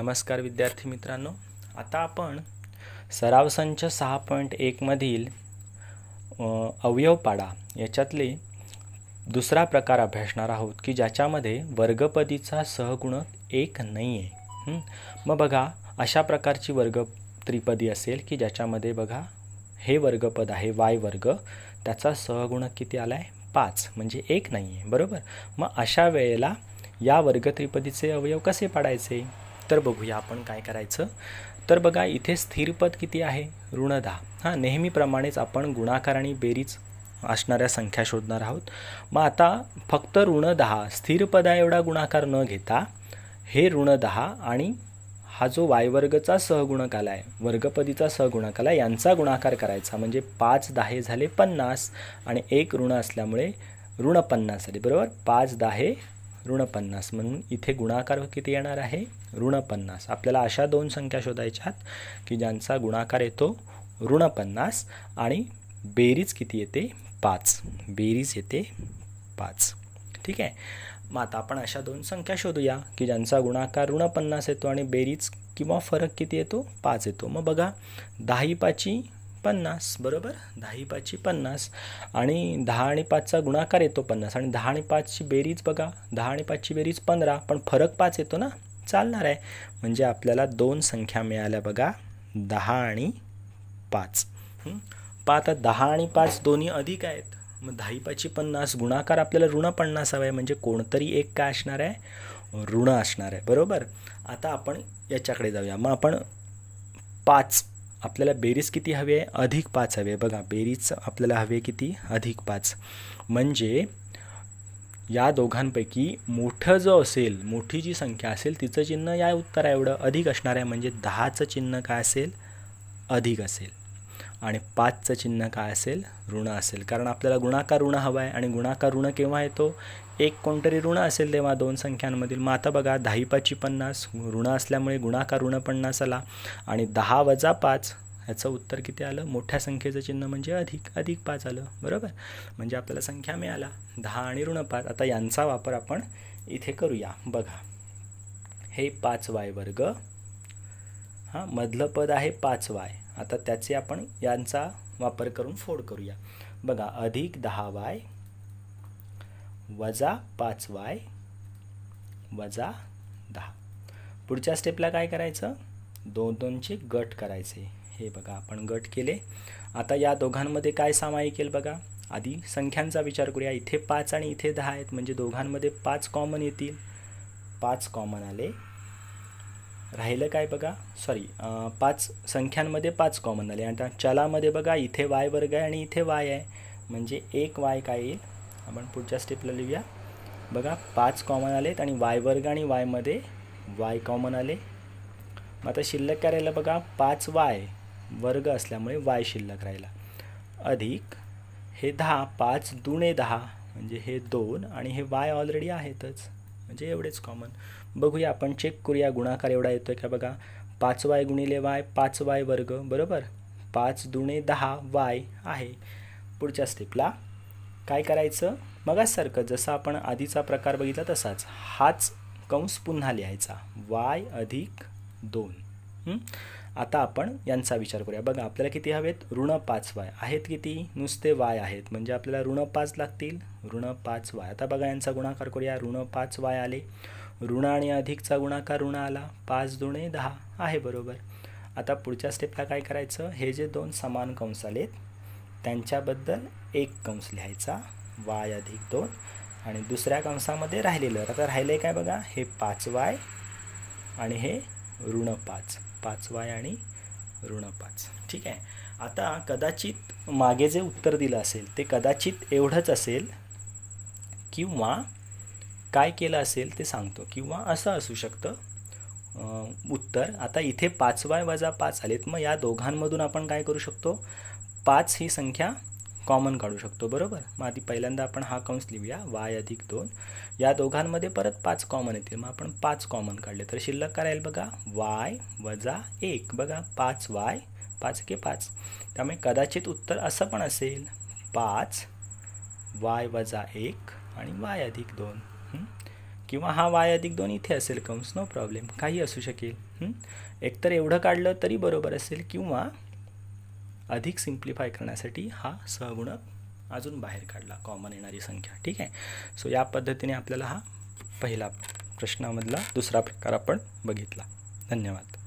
नमस्कार विद्यार्थी मित्रांनो आता आपण सराव संच सहा पॉईंट एकमधील अवयव पाडा याच्यातले दुसरा प्रकार अभ्यासणार आहोत की ज्याच्यामध्ये वर्गपदीचा सहगुणक एक नाही आहे मग बघा अशा प्रकारची वर्ग त्रिपदी असेल की ज्याच्यामध्ये बघा हे वर्गपद आहे वाय वर्ग त्याचा सहगुणक किती आला आहे पाच म्हणजे एक नाही आहे बरोबर मग अशा वेळेला या वर्गत्रिपदीचे अवयव कसे पाडायचे तर बघूया आपण काय करायचं तर बघा इथे स्थिरपद किती आहे ऋण दहा हां नेहमीप्रमाणेच आपण गुणाकार आणि बेरीज असणाऱ्या संख्या शोधणार आहोत मग आता फक्त ऋण दहा स्थिरपदा एवढा गुणाकार न घेता हे ऋण दहा आणि हा जो वायवर्गचा सहगुणकाला आहे वर्गपदीचा सहगुणक सहगुणकाला यांचा गुणाकार करायचा म्हणजे पाच दहा झाले पन्नास आणि एक ऋण असल्यामुळे ऋण पन्नास झाले बरोबर पाच दहा ऋण पन्नास म्हणून इथे गुणाकार किती येणार आहे ऋण पन्नास आपल्याला अशा दोन संख्या शोधायच्यात की ज्यांचा गुणाकार येतो ऋण पन्नास आणि बेरीज किती येते पाच बेरीज येते पाच ठीक आहे मग आता आपण अशा दोन संख्या शोधूया की ज्यांचा गुणाकार ऋण पन्नास येतो आणि बेरीज किंवा फरक किती येतो पाच येतो मग बघा दहाही पाची पन्नास बरोबर दहाही पाचची पन्नास आणि दहा आणि पाचचा गुणाकार येतो पन्नास आणि दहा आणि पाचची बेरीज बघा दहा आणि पाचची बेरीज पंधरा पण फरक पाच येतो ना चालणार आहे म्हणजे आपल्याला दोन संख्या मिळाल्या बघा दहा आणि पाच पा आता दहा आणि पाच दोन्ही अधिक आहेत मग दहाही पाचची पन्नास गुणाकार आपल्याला ऋण पन्नास हवा आहे म्हणजे कोणतरी एक काय असणार आहे ऋण असणार आहे बरोबर आता आपण याच्याकडे जाऊया मग आपण पाच आपल्याला बेरीज किती हवी आहे अधिक पाच हवी आहे बघा बेरीज आपल्याला हवे किती अधिक पाच म्हणजे या दोघांपैकी मोठं जो असेल मोठी जी संख्या असेल तिचं चिन्ह या उत्तरा एवढं अधिक असणार आहे म्हणजे दहाचं चिन्ह काय असेल अधिक असेल आणि पाचचं चिन्ह काय असेल ऋण असेल कारण आपल्याला गुणाकार ऋण हवा आहे आणि गुणाकार ऋण केव्हा येतो एक कोणतरी ऋण असेल तेव्हा दोन संख्यांमधील मग आता बघा दहा पाचची पन्नास ऋण असल्यामुळे गुणाकार ऋण पन्नास आला आणि दहा वजा पाच ह्याचं उत्तर किती आलं मोठ्या संख्येचं चिन्ह म्हणजे अधिक अधिक पाच आलं बरोबर म्हणजे आपल्याला संख्या मिळाला दहा आणि ऋण पाच आता यांचा वापर आपण इथे करूया बघा हे पाच वाय वर्ग हां मधलं पद आहे पाच वाय आता त्याचे आपण यांचा वापर करून फोड करूया बघा अधिक दहा वाय वजा पाच वाय वजा दहा पुढच्या स्टेपला काय करायचं दोन दोनचे गट करायचे हे बघा आपण गट केले आता या दोघांमध्ये काय सामायिक केलं बघा आधी संख्यांचा विचार करूया इथे पाच आणि इथे दहा आहेत म्हणजे दोघांमध्ये पाच कॉमन येतील पाच कॉमन आले राहिलं काय बघा सॉरी पाच संख्यांमध्ये पाच कॉमन आले आता चलामध्ये बघा इथे वाय वर्ग आहे आणि इथे वाय आहे म्हणजे एक वाय काय येईल आपण पुढच्या स्टेपला लिहूया बघा पाच कॉमन आलेत आणि वाय वर्ग आणि वायमध्ये वाय कॉमन आले मग आता शिल्लक काय राहिलं बघा पाच वाय वर्ग असल्यामुळे वाय शिल्लक राहिला अधिक हे दहा पाच दुणे दहा म्हणजे हे दोन आणि हे वाय ऑलरेडी आहेतच म्हणजे एवढेच कॉमन बघूया आपण चेक करूया गुणाकार एवढा येतो आहे का बघा पाच वाय गुणिले वाय पाच वाय वर्ग बरोबर पाच दुणे दहा वाय आहे पुढच्या स्टेपला काय करायचं मगासारखं जसं आपण आधीचा प्रकार बघितला तसाच हाच कंस पुन्हा लिहायचा वाय अधिक दोन आता आपण यांचा विचार करूया बघा आपल्याला किती हवेत ऋण पाच वाय आहेत किती नुसते वाय आहेत म्हणजे आपल्याला ऋण पाच लागतील ऋण पाच वाय आता बघा यांचा गुणाकार करूया ऋण पाच वाय आले ऋण आणि अधिकचा गुणाकार ऋण आला पाच दुणे दहा आहे बरोबर आता पुढच्या स्टेपला काय करायचं हे जे दोन समान कंस आलेत त्यांच्याबद्दल एक कंस लिहायचा वाय अधिक दोन आणि दुसऱ्या कंसामध्ये राहिलेलं आता राहिलं आहे काय बघा हे पाच वाय आणि हे ऋण पाच पाच वाय आणि ऋण पाच ठीक आहे आता कदाचित मागे जे उत्तर दिलं असेल ते कदाचित एवढंच असेल किंवा काय केलं असेल ते सांगतो किंवा असं असू शकतं उत्तर आता इथे पाचवाय वजा पाच आलेत मग या दोघांमधून आपण काय करू शकतो पाच ही संख्या कॉमन काढू शकतो बरोबर मग आधी पहिल्यांदा आपण हा कंस लिहूया वाय अधिक दोन या दोघांमध्ये परत पाच कॉमन येतील मग आपण पाच कॉमन काढले तर शिल्लक करायला बघा वाय वजा एक बघा पाच वाय पाच के पाच त्यामुळे कदाचित उत्तर असं पण असेल पाच वाय वजा एक आणि वाय अधिक दोन किंवा हा वाय अधिक दोन इथे असेल कंस नो प्रॉब्लेम काही असू शकेल एकतर एवढं काढलं तरी बरोबर असेल किंवा अधिक सिम्प्लिफाय करण्यासाठी हा सहगुण अजून बाहेर काढला कॉमन येणारी संख्या ठीक आहे सो या पद्धतीने आपल्याला हा पहिला प्रश्नामधला दुसरा प्रकार आपण बघितला धन्यवाद